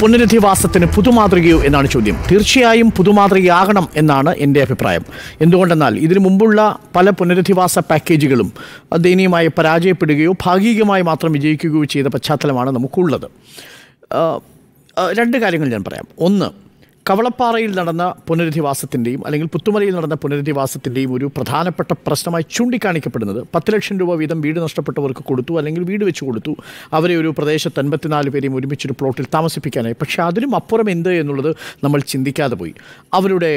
പുനരധിവാസത്തിന് പുതുമാതൃകയോ എന്നാണ് ചോദ്യം തീർച്ചയായും പുതുമാതൃകയാകണം എന്നാണ് എൻ്റെ അഭിപ്രായം എന്തുകൊണ്ടെന്നാൽ ഇതിനു മുമ്പുള്ള പല പുനരധിവാസ പാക്കേജുകളും ദയനീയമായി പരാജയപ്പെടുകയോ ഭാഗികമായി മാത്രം വിജയിക്കുകയോ ചെയ്ത പശ്ചാത്തലമാണ് നമുക്കുള്ളത് രണ്ട് കാര്യങ്ങൾ ഞാൻ പറയാം ഒന്ന് കവളപ്പാറയിൽ നടന്ന പുനരധിവാസത്തിൻ്റെയും അല്ലെങ്കിൽ പുത്തുമലയിൽ നടന്ന പുനരധിവാസത്തിൻ്റെയും ഒരു പ്രധാനപ്പെട്ട പ്രശ്നമായി ചൂണ്ടിക്കാണിക്കപ്പെടുന്നത് പത്ത് ലക്ഷം രൂപ വീതം വീട് നഷ്ടപ്പെട്ടവർക്ക് കൊടുത്തു അല്ലെങ്കിൽ വീട് വെച്ച് കൊടുത്തു അവരെ ഒരു പ്രദേശത്ത് അൻപത്തിനാല് പേരെയും ഒരുമിച്ചൊരു പ്ലോട്ടിൽ താമസിപ്പിക്കാനായി പക്ഷേ അതിനും അപ്പുറം എന്ത് എന്നുള്ളത് നമ്മൾ ചിന്തിക്കാതെ പോയി അവരുടെ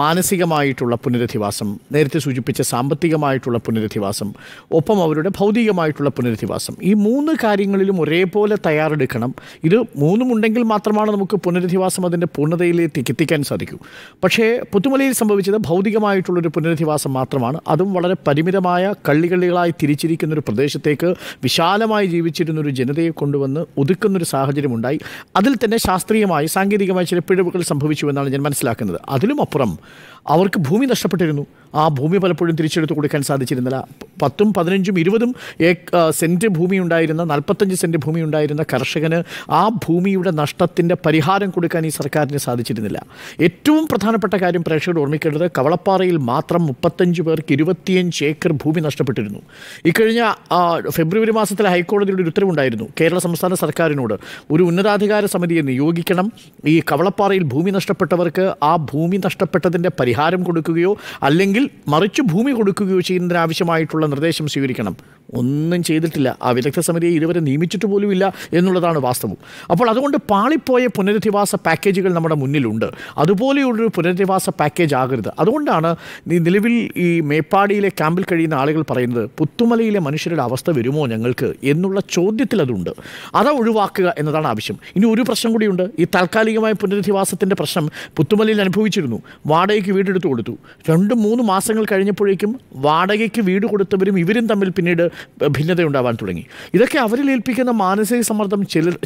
മാനസികമായിട്ടുള്ള പുനരധിവാസം നേരത്തെ സൂചിപ്പിച്ച സാമ്പത്തികമായിട്ടുള്ള പുനരധിവാസം ഒപ്പം അവരുടെ ഭൗതികമായിട്ടുള്ള പുനരധിവാസം ഈ മൂന്ന് കാര്യങ്ങളിലും ഒരേപോലെ തയ്യാറെടുക്കണം ഇത് മൂന്നും ഉണ്ടെങ്കിൽ മാത്രമാണ് നമുക്ക് പുനരധിവാസം അതിൻ്റെ പൂർണ്ണതയിലേക്ക് എത്തിക്കാൻ സാധിക്കൂ പക്ഷേ പുത്തുമലയിൽ സംഭവിച്ചത് ഭൗതികമായിട്ടുള്ളൊരു പുനരധിവാസം മാത്രമാണ് അതും വളരെ പരിമിതമായ കള്ളികള്ളികളായി തിരിച്ചിരിക്കുന്നൊരു പ്രദേശത്തേക്ക് വിശാലമായി ജീവിച്ചിരുന്ന ഒരു ജനതയെ കൊണ്ടുവന്ന് ഒതുക്കുന്നൊരു സാഹചര്യമുണ്ടായി അതിൽ തന്നെ ശാസ്ത്രീയമായി സാങ്കേതികമായി ചില പിഴവുകൾ സംഭവിച്ചു എന്നാണ് ഞാൻ മനസ്സിലാക്കുന്നത് അതിലും അപ്പുറം മാത്രം അവർക്ക് ഭൂമി നഷ്ടപ്പെട്ടിരുന്നു ആ ഭൂമി പലപ്പോഴും തിരിച്ചെടുത്ത് കൊടുക്കാൻ സാധിച്ചിരുന്നില്ല പത്തും പതിനഞ്ചും ഇരുപതും സെൻറ്റ് ഭൂമി ഉണ്ടായിരുന്ന നാൽപ്പത്തഞ്ച് സെൻറ്റ് ഭൂമി ഉണ്ടായിരുന്ന കർഷകന് ആ ഭൂമിയുടെ നഷ്ടത്തിൻ്റെ പരിഹാരം കൊടുക്കാൻ ഈ സർക്കാരിന് സാധിച്ചിരുന്നില്ല ഏറ്റവും പ്രധാനപ്പെട്ട കാര്യം പ്രേക്ഷകർ ഓർമ്മിക്കേണ്ടത് കവളപ്പാറയിൽ മാത്രം മുപ്പത്തഞ്ച് പേർക്ക് ഇരുപത്തിയഞ്ച് ഏക്കർ ഭൂമി നഷ്ടപ്പെട്ടിരുന്നു ഇക്കഴിഞ്ഞ ഫെബ്രുവരി മാസത്തിൽ ഹൈക്കോടതിയുടെ ഒരു ഉത്തരവുണ്ടായിരുന്നു കേരള സംസ്ഥാന സർക്കാരിനോട് ഒരു ഉന്നതാധികാര സമിതിയെ നിയോഗിക്കണം ഈ കവളപ്പാറയിൽ ഭൂമി നഷ്ടപ്പെട്ടവർക്ക് ആ ഭൂമി നഷ്ടപ്പെട്ട നഷ്ടപ്പെട്ടതിൻ്റെ പരിഹാരം കൊടുക്കുകയോ അല്ലെങ്കിൽ മറിച്ച് ഭൂമി കൊടുക്കുകയോ ചെയ്യുന്നതിനാവശ്യമായിട്ടുള്ള നിർദ്ദേശം സ്വീകരിക്കണം ഒന്നും ചെയ്തിട്ടില്ല ആ വിദഗ്ധ സമിതിയെ ഇതുവരെ നിയമിച്ചിട്ട് പോലുമില്ല എന്നുള്ളതാണ് വാസ്തവം അപ്പോൾ അതുകൊണ്ട് പാളിപ്പോയ പുനരധിവാസ പാക്കേജുകൾ നമ്മുടെ മുന്നിലുണ്ട് അതുപോലെയുള്ളൊരു പുനരധിവാസ പാക്കേജ് ആകരുത് അതുകൊണ്ടാണ് നിലവിൽ ഈ മേപ്പാടിയിലെ ക്യാമ്പിൽ കഴിയുന്ന ആളുകൾ പറയുന്നത് പുത്തുമലയിലെ മനുഷ്യരുടെ അവസ്ഥ വരുമോ ഞങ്ങൾക്ക് എന്നുള്ള ചോദ്യത്തിൽ അതുണ്ട് അത ഒഴിവാക്കുക എന്നതാണ് ആവശ്യം ഇനി ഒരു പ്രശ്നം കൂടിയുണ്ട് ഈ താൽക്കാലികമായ പുനരധിവാസത്തിൻ്റെ പ്രശ്നം പുത്തുമലയിൽ അനുഭവിച്ചിരുന്നു വാടകയ്ക്ക് വീടെടുത്ത് കൊടുത്തു രണ്ട് മൂന്ന് മാസങ്ങൾ കഴിഞ്ഞപ്പോഴേക്കും വാടകയ്ക്ക് വീട് കൊടുത്തവരും ഇവരും തമ്മിൽ പിന്നീട് ഭിന്നതയുണ്ടാവാൻ തുടങ്ങി ഇതൊക്കെ അവരിൽ ഏൽപ്പിക്കുന്ന മാനസിക സമ്മർദ്ദം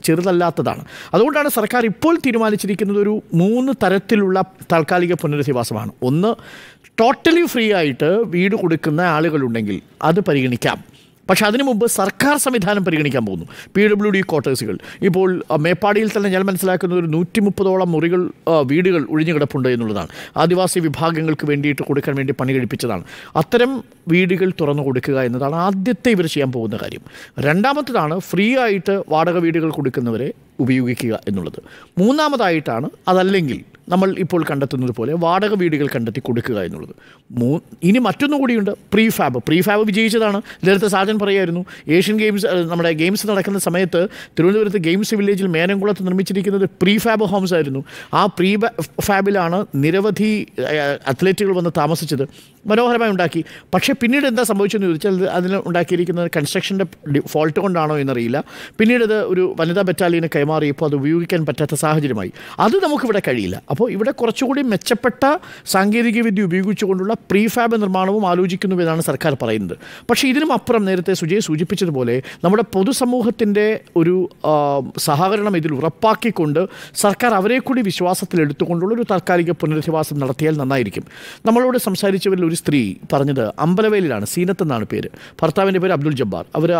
ചെറുതല്ലാത്തതാണ് അതുകൊണ്ടാണ് സർക്കാർ ഇപ്പോൾ തീരുമാനിച്ചിരിക്കുന്നത് ഒരു മൂന്ന് തരത്തിലുള്ള താൽക്കാലിക പുനരധിവാസമാണ് ഒന്ന് ടോട്ടലി ഫ്രീ ആയിട്ട് വീട് കൊടുക്കുന്ന ആളുകളുണ്ടെങ്കിൽ അത് പരിഗണിക്കാം പക്ഷേ അതിനു മുമ്പ് സർക്കാർ സംവിധാനം പരിഗണിക്കാൻ പോകുന്നു പി ഡബ്ല്യു ഡി ക്വാർട്ടേഴ്സുകൾ ഇപ്പോൾ മേപ്പാടിയിൽ തന്നെ ഞാൻ മനസ്സിലാക്കുന്ന ഒരു നൂറ്റി മുപ്പതോളം മുറികൾ വീടുകൾ ഒഴിഞ്ഞു കിടപ്പുണ്ട് എന്നുള്ളതാണ് ആദിവാസി വിഭാഗങ്ങൾക്ക് വേണ്ടിയിട്ട് കൊടുക്കാൻ വേണ്ടി പണി കഴിപ്പിച്ചതാണ് അത്തരം വീടുകൾ തുറന്നു കൊടുക്കുക എന്നതാണ് ആദ്യത്തെ ഇവർ ചെയ്യാൻ പോകുന്ന കാര്യം രണ്ടാമത്തതാണ് ഫ്രീ ആയിട്ട് വാടക വീടുകൾ കൊടുക്കുന്നവരെ ഉപയോഗിക്കുക എന്നുള്ളത് മൂന്നാമതായിട്ടാണ് അതല്ലെങ്കിൽ നമ്മൾ ഇപ്പോൾ കണ്ടെത്തുന്നത് പോലെ വാടക വീടുകൾ കണ്ടെത്തി കൊടുക്കുക എന്നുള്ളത് മൂ ഇനി മറ്റൊന്നും കൂടിയുണ്ട് പ്രീ ഫാബ് പ്രീ ഫാബ് വിജയിച്ചതാണ് നേരത്തെ സാജൻ പറയായിരുന്നു ഏഷ്യൻ ഗെയിംസ് നമ്മുടെ ഗെയിംസ് നടക്കുന്ന സമയത്ത് തിരുവനന്തപുരത്ത് ഗെയിംസ് വില്ലേജിൽ മേനംകുളത്ത് നിർമ്മിച്ചിരിക്കുന്നത് പ്രീ ഫാബ് ഹോംസ് ആയിരുന്നു ആ പ്രീ ഫാബിലാണ് നിരവധി അത്ലറ്റുകൾ വന്ന് താമസിച്ചത് മനോഹരമായി ഉണ്ടാക്കി പക്ഷേ പിന്നീട് എന്താ സംഭവിച്ചെന്ന് ചോദിച്ചാൽ അതിൽ ഉണ്ടാക്കിയിരിക്കുന്നത് കൺസ്ട്രക്ഷൻ്റെ ഫോൾട്ട് കൊണ്ടാണോ എന്നറിയില്ല പിന്നീട് അത് ഒരു വനിതാ ബറ്റാലിയനെ കൈമാറിയപ്പോൾ അത് ഉപയോഗിക്കാൻ പറ്റാത്ത സാഹചര്യമായി അത് നമുക്കിവിടെ കഴിയില്ല അപ്പോൾ ഇവിടെ കുറച്ചുകൂടി മെച്ചപ്പെട്ട സാങ്കേതികവിദ്യ ഉപയോഗിച്ചുകൊണ്ടുള്ള പ്രീഫാബ് നിർമ്മാണവും ആലോചിക്കുന്നു എന്നാണ് സർക്കാർ പറയുന്നത് പക്ഷേ ഇതിനും അപ്പുറം നേരത്തെ സുജയ് സൂചിപ്പിച്ചതുപോലെ നമ്മുടെ പൊതുസമൂഹത്തിൻ്റെ ഒരു സഹകരണം ഇതിൽ ഉറപ്പാക്കിക്കൊണ്ട് സർക്കാർ അവരെ കൂടി വിശ്വാസത്തിലെടുത്തുകൊണ്ടുള്ള ഒരു താൽക്കാലിക പുനരധിവാസം നടത്തിയാൽ നന്നായിരിക്കും നമ്മളോട് സംസാരിച്ചവരിൽ ഒരു സ്ത്രീ പറഞ്ഞത് അമ്പലവേലിലാണ് സീനത്ത് എന്നാണ് പേര് ഭർത്താവിൻ്റെ പേര് അബ്ദുൽ ജബ്ബാർ അവർ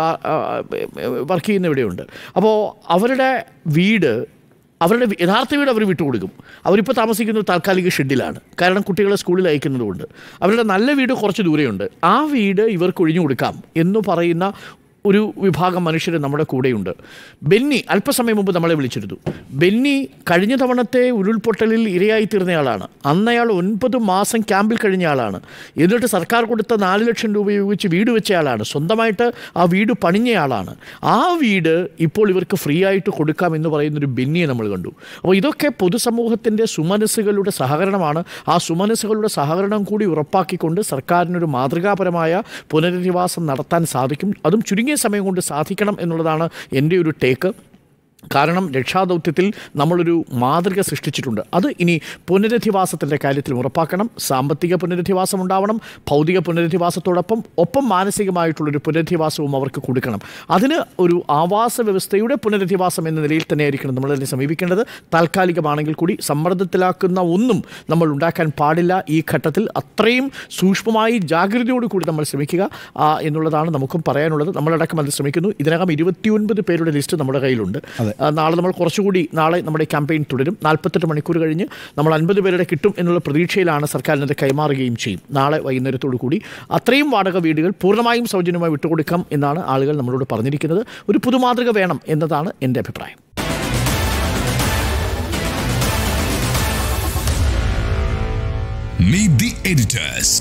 വർക്ക് ചെയ്യുന്ന ഇവിടെയുണ്ട് അപ്പോൾ അവരുടെ വീട് അവരുടെ യഥാർത്ഥ വീട് അവർ വിട്ടുകൊടുക്കും അവരിപ്പോൾ താമസിക്കുന്നത് താൽക്കാലിക ഷെഡിലാണ് കാരണം കുട്ടികളെ സ്കൂളിൽ അയക്കുന്നതുകൊണ്ട് അവരുടെ നല്ല വീട് കുറച്ച് ദൂരെയുണ്ട് ആ വീട് ഇവർക്ക് ഒഴിഞ്ഞു കൊടുക്കാം എന്ന് പറയുന്ന ഒരു വിഭാഗം മനുഷ്യർ നമ്മുടെ കൂടെയുണ്ട് ബെന്നി അല്പസമയം മുമ്പ് നമ്മളെ വിളിച്ചിരുന്നു ബെന്നി കഴിഞ്ഞ തവണത്തെ ഉരുൾപൊട്ടലിൽ ഇരയായി തീർന്നയാളാണ് അന്നയാൾ ഒൻപത് മാസം ക്യാമ്പിൽ കഴിഞ്ഞ ആളാണ് എന്നിട്ട് സർക്കാർ കൊടുത്ത നാല് ലക്ഷം രൂപ ഉപയോഗിച്ച് വീട് വെച്ചയാളാണ് സ്വന്തമായിട്ട് ആ വീട് പണിഞ്ഞയാളാണ് ആ വീട് ഇപ്പോൾ ഇവർക്ക് ഫ്രീ ആയിട്ട് കൊടുക്കാം എന്ന് പറയുന്നൊരു ബെന്നിയെ നമ്മൾ കണ്ടു അപ്പോൾ ഇതൊക്കെ പൊതുസമൂഹത്തിൻ്റെ സുമനസ്സുകളുടെ സഹകരണമാണ് ആ സുമനസ്സുകളുടെ സഹകരണം കൂടി ഉറപ്പാക്കിക്കൊണ്ട് സർക്കാരിനൊരു മാതൃകാപരമായ പുനരധിവാസം നടത്താൻ സാധിക്കും അതും ചുരുങ്ങിയ ചുരുങ്ങിയ സമയം കൊണ്ട് സാധിക്കണം എന്നുള്ളതാണ് എൻ്റെ ഒരു ടേക്ക് കാരണം രക്ഷാദൗത്യത്തിൽ നമ്മളൊരു മാതൃക സൃഷ്ടിച്ചിട്ടുണ്ട് അത് ഇനി പുനരധിവാസത്തിൻ്റെ കാര്യത്തിൽ ഉറപ്പാക്കണം സാമ്പത്തിക പുനരധിവാസം ഉണ്ടാവണം ഭൗതിക പുനരധിവാസത്തോടൊപ്പം ഒപ്പം മാനസികമായിട്ടുള്ളൊരു പുനരധിവാസവും അവർക്ക് കൊടുക്കണം അതിന് ഒരു ആവാസ വ്യവസ്ഥയുടെ പുനരധിവാസം എന്ന നിലയിൽ തന്നെയായിരിക്കണം നമ്മളതിനെ സമീപിക്കേണ്ടത് താൽക്കാലികമാണെങ്കിൽ കൂടി സമ്മർദ്ദത്തിലാക്കുന്ന ഒന്നും നമ്മൾ ഉണ്ടാക്കാൻ പാടില്ല ഈ ഘട്ടത്തിൽ അത്രയും സൂക്ഷ്മമായി ജാഗ്രതയോടു കൂടി നമ്മൾ ശ്രമിക്കുക എന്നുള്ളതാണ് നമുക്കും പറയാനുള്ളത് നമ്മളടക്കം അത് ശ്രമിക്കുന്നു ഇതിനകം ഇരുപത്തിയൊൻപത് പേരുടെ ലിസ്റ്റ് നമ്മുടെ കയ്യിലുണ്ട് നാളെ നമ്മൾ കുറച്ചുകൂടി നാളെ നമ്മുടെ ക്യാമ്പയിൻ തുടരും നാൽപ്പത്തെട്ട് മണിക്കൂർ കഴിഞ്ഞ് നമ്മൾ അൻപത് പേരുടെ കിട്ടും എന്നുള്ള പ്രതീക്ഷയിലാണ് സർക്കാരിനത് കൈമാറുകയും ചെയ്യും നാളെ വൈകുന്നേരത്തോടു കൂടി അത്രയും വാടക വീടുകൾ പൂർണ്ണമായും സൗജന്യമായി വിട്ടുകൊടുക്കാം എന്നാണ് ആളുകൾ നമ്മളോട് പറഞ്ഞിരിക്കുന്നത് ഒരു പുതുമാതൃക വേണം എന്നതാണ് എൻ്റെ അഭിപ്രായം Meet the editors.